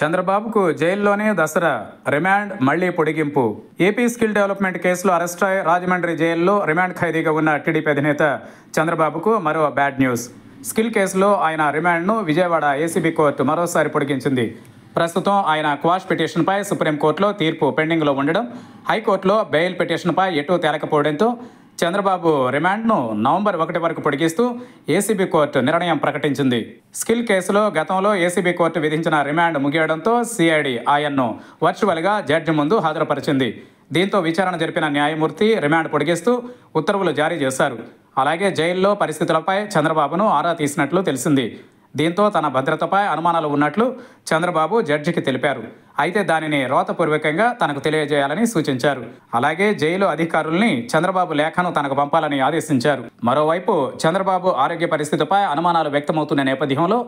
చంద్రబాబుకు జైల్లోనే దసరా రిమాండ్ మళ్లీ పొడిగింపు ఏపీ స్కిల్ డెవలప్మెంట్ కేసులో అరెస్ట్ అయి రాజమండ్రి జైల్లో రిమాండ్ ఖైదీగా ఉన్న టీడీపీ అధినేత చంద్రబాబుకు మరో బ్యాడ్ న్యూస్ స్కిల్ కేసులో ఆయన రిమాండ్ను విజయవాడ ఏసీబీ కోర్టు మరోసారి పొడిగించింది ప్రస్తుతం ఆయన క్వాష్ పిటిషన్పై సుప్రీంకోర్టులో తీర్పు పెండింగ్లో ఉండడం హైకోర్టులో బెయిల్ పిటిషన్పై ఎటు తేలకపోవడంతో చంద్రబాబు రిమాండ్ను నవంబర్ ఒకటి వరకు పొడిగిస్తూ ఏసీబీ కోర్టు నిర్ణయం ప్రకటించింది స్కిల్ కేసులో గతంలో ఏసీబీ కోర్టు విధించిన రిమాండ్ ముగియడంతో సిఐడి ఆయన్ను వర్చువల్గా జడ్జి ముందు హాజరుపరిచింది దీంతో విచారణ జరిపిన న్యాయమూర్తి రిమాండ్ పొడిగిస్తూ ఉత్తర్వులు జారీ చేశారు అలాగే జైల్లో పరిస్థితులపై చంద్రబాబును ఆరా తీసినట్లు తెలిసింది దీంతో తన భద్రతపై అనుమానాలు ఉన్నట్లు చంద్రబాబు జడ్జికి తెలిపారు అయితే దానిని రోతపూర్వకంగా తనకు తెలియజేయాలని సూచించారు అలాగే జైలు అధికారుల్ని చంద్రబాబు లేఖను తనకు పంపాలని ఆదేశించారు మరోవైపు చంద్రబాబు ఆరోగ్య పరిస్థితిపై అనుమానాలు వ్యక్తమవుతున్న నేపథ్యంలో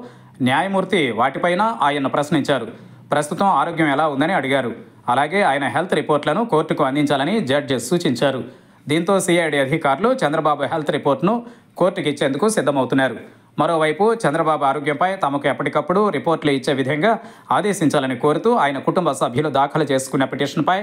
న్యాయమూర్తి వాటిపైన ఆయన ప్రశ్నించారు ప్రస్తుతం ఆరోగ్యం ఎలా ఉందని అడిగారు అలాగే ఆయన హెల్త్ రిపోర్ట్లను కోర్టుకు అందించాలని జడ్జి సూచించారు దీంతో సిఐడి అధికారులు చంద్రబాబు హెల్త్ రిపోర్ట్ను కోర్టుకి ఇచ్చేందుకు సిద్ధమవుతున్నారు మరోవైపు చంద్రబాబు ఆరోగ్యంపై తమకు ఎప్పటికప్పుడు రిపోర్టులు ఇచ్చే విధంగా ఆదేశించాలని కోరుతూ ఆయన కుటుంబ సభ్యులు దాఖలు చేసుకున్న పిటిషన్పై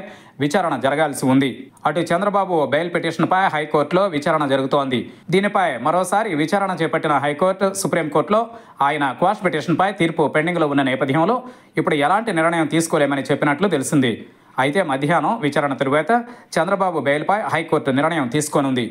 విచారణ జరగాల్సి ఉంది అటు చంద్రబాబు బెయిల్ పిటిషన్పై హైకోర్టులో విచారణ జరుగుతోంది దీనిపై మరోసారి విచారణ చేపట్టిన హైకోర్టు సుప్రీంకోర్టులో ఆయన క్వాష్ పిటిషన్పై తీర్పు పెండింగ్లో ఉన్న నేపథ్యంలో ఇప్పుడు ఎలాంటి నిర్ణయం తీసుకోలేమని చెప్పినట్లు తెలిసింది అయితే మధ్యాహ్నం విచారణ తరువాత చంద్రబాబు బెయిల్పై హైకోర్టు నిర్ణయం తీసుకోనుంది